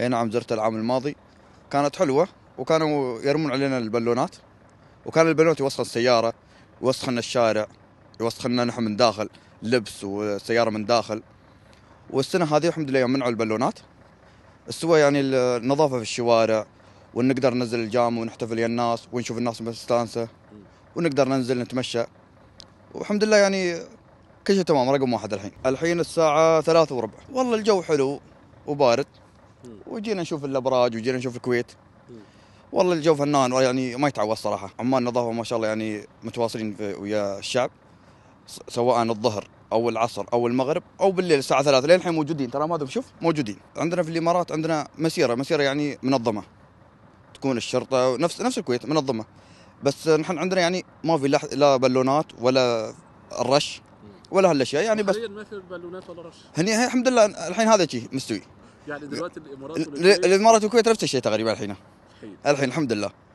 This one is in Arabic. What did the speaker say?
اي نعم زرت العام الماضي كانت حلوه وكانوا يرمون علينا البالونات وكان البالونات يوسخ السياره يوسخ لنا الشارع يوسخ لنا نحن من داخل لبس والسياره من داخل والسنه هذه الحمد لله منعوا البالونات استوى يعني النظافه في الشوارع ونقدر ننزل الجام ونحتفل ويا الناس ونشوف الناس مستانسه ونقدر ننزل نتمشى والحمد لله يعني كل شيء تمام رقم واحد الحين الحين الساعة ثلاثة وربع والله الجو حلو وبارد وجينا نشوف الابراج وجينا نشوف الكويت والله الجو فنان يعني ما يتعوض صراحه عمان نظافه ما شاء الله يعني متواصلين ويا الشعب سواء الظهر او العصر او المغرب او بالليل الساعه 3 لين الحين موجودين ترى ما شوف موجودين عندنا في الامارات عندنا مسيره مسيره يعني منظمه تكون الشرطه نفس نفس الكويت منظمه بس نحن عندنا يعني ما في لا بالونات ولا الرش ولا هالاشياء يعني بس ما في بالونات ولا رش هني الحمد لله الحين هذا شيء مستوي يعني دلوقتي الامارات الامارات والكويت نفس الشيء تقريبا الحين الحين الحمد لله